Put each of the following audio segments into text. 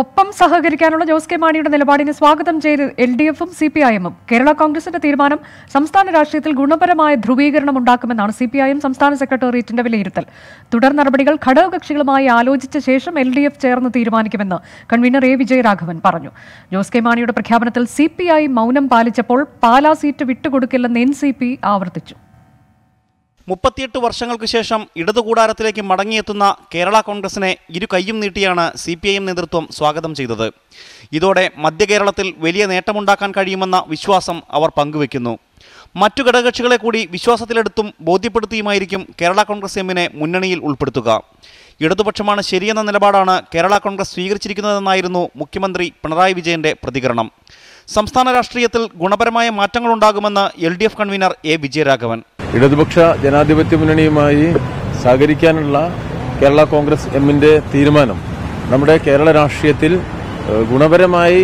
ഒപ്പം സഹകരിക്കാനുള്ള ജോസ് കെ മാണിയുടെ നിലപാടിനെ സ്വാഗതം ചെയ്ത് എൽ ഡി എഫും സി പി ഐ എമ്മും കേരള കോൺഗ്രസിന്റെ തീരുമാനം സംസ്ഥാന രാഷ്ട്രീയത്തിൽ ഗുണപരമായ ധ്രുവീകരണം ഉണ്ടാക്കുമെന്നാണ് സി പി ഐ എം സംസ്ഥാന സെക്രട്ടേറിയറ്റിന്റെ വിലയിരുത്തൽ തുടർ നടപടികൾ ഘടകകക്ഷികളുമായി ആലോചിച്ച ശേഷം എൽ ഡി എഫ് ചേർന്ന് തീരുമാനിക്കുമെന്ന് കൺവീനർ എ വിജയരാഘവൻ പറഞ്ഞു ജോസ് കെ മാണിയുടെ പ്രഖ്യാപനത്തിൽ സി പി ഐ മൗനം പാലിച്ചപ്പോൾ പാലാ സീറ്റ് വിട്ടുകൊടുക്കില്ലെന്ന് എൻ സി പി ആവർത്തിച്ചു മുപ്പത്തിയെട്ട് വർഷങ്ങൾക്ക് ശേഷം ഇടതുകൂടാരത്തിലേക്ക് മടങ്ങിയെത്തുന്ന കേരള കോൺഗ്രസിനെ ഇരു കൈയും നീട്ടിയാണ് സി പി ഐ എം നേതൃത്വം സ്വാഗതം ചെയ്തത് ഇതോടെ മധ്യകേരളത്തിൽ വലിയ നേട്ടമുണ്ടാക്കാൻ കഴിയുമെന്ന വിശ്വാസം അവർ പങ്കുവെക്കുന്നു മറ്റു ഘടകകക്ഷികളെ കൂടി വിശ്വാസത്തിലെടുത്തും ബോധ്യപ്പെടുത്തിയുമായിരിക്കും കേരള കോൺഗ്രസ് എമ്മിനെ മുന്നണിയിൽ ഉൾപ്പെടുത്തുക ഇടതുപക്ഷമാണ് ശരിയെന്ന നിലപാടാണ് കേരള കോൺഗ്രസ് സ്വീകരിച്ചിരിക്കുന്നതെന്നായിരുന്നു മുഖ്യമന്ത്രി പിണറായി വിജയന്റെ പ്രതികരണം സംസ്ഥാന രാഷ്ട്രീയത്തിൽ ഗുണപരമായ മാറ്റങ്ങളുണ്ടാകുമെന്ന് L D F convener A Vijayaraghavan ഇടതുപക്ഷ ജനാധിപത്യ മുന്നണിയുമായി സഹകരിക്കാനുള്ള കേരള കോൺഗ്രസ് എമ്മിന്റെ തീരുമാനം നമ്മുടെ കേരള രാഷ്ട്രീയത്തിൽ ഗുണപരമായി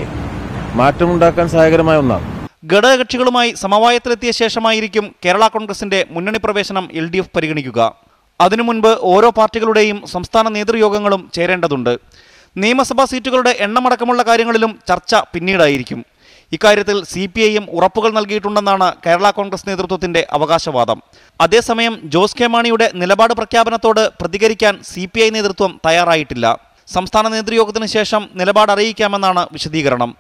മാറ്റമുണ്ടാക്കാൻ സഹായകരമായ ഒന്നാണ് ഘടകകക്ഷികളുമായി സമവായത്തിലെത്തിയ ശേഷമായിരിക്കും കേരള കോൺഗ്രസിന്റെ മുന്നണി പ്രവേശനം എൽ ഡി എഫ് പരിഗണിക്കുക അതിനു മുൻപ് ഓരോ പാർട്ടികളുടെയും സംസ്ഥാന നേതൃയോഗങ്ങളും ചേരേണ്ടതുണ്ട് നിയമസഭാ സീറ്റുകളുടെ എണ്ണമടക്കമുള്ള കാര്യങ്ങളിലും ചർച്ച പിന്നീടായിരിക്കും ഇക്കാര്യത്തിൽ സി പി ഐയും ഉറപ്പുകൾ നൽകിയിട്ടുണ്ടെന്നാണ് കേരള കോൺഗ്രസ് നേതൃത്വത്തിന്റെ അവകാശവാദം അതേസമയം ജോസ് കെ മാണിയുടെ നിലപാട് പ്രഖ്യാപനത്തോട് പ്രതികരിക്കാൻ സി നേതൃത്വം തയ്യാറായിട്ടില്ല സംസ്ഥാന നേതൃയോഗത്തിന് ശേഷം നിലപാട് അറിയിക്കാമെന്നാണ് വിശദീകരണം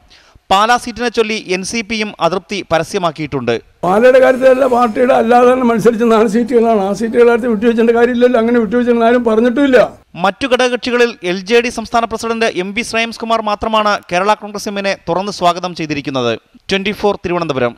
പാലാ സീറ്റിനെ ചൊല്ലി എൻ സി പിയും അതൃപ്തി പരസ്യമാക്കിയിട്ടുണ്ട് പാലയുടെ കാര്യത്തിൽ എല്ലാ പാർട്ടിയുടെ അല്ലാതെ തന്നെ മത്സരിച്ച നാല് സീറ്റുകളാണ് ആ സീറ്റുകളുടെ കാര്യത്തിൽ കാര്യമില്ലല്ലോ അങ്ങനെ വിട്ടുവെച്ചിട്ട് ആരും പറഞ്ഞിട്ടില്ല മറ്റു ഘടകകക്ഷികളിൽ എൽ ജെ ഡി സംസ്ഥാന president M B Shreyams Kumar മാത്രമാണ് കേരള കോൺഗ്രസ് എമ്മിനെ തുറന്ന് സ്വാഗതം ചെയ്തിരിക്കുന്നത് ട്വന്റി തിരുവനന്തപുരം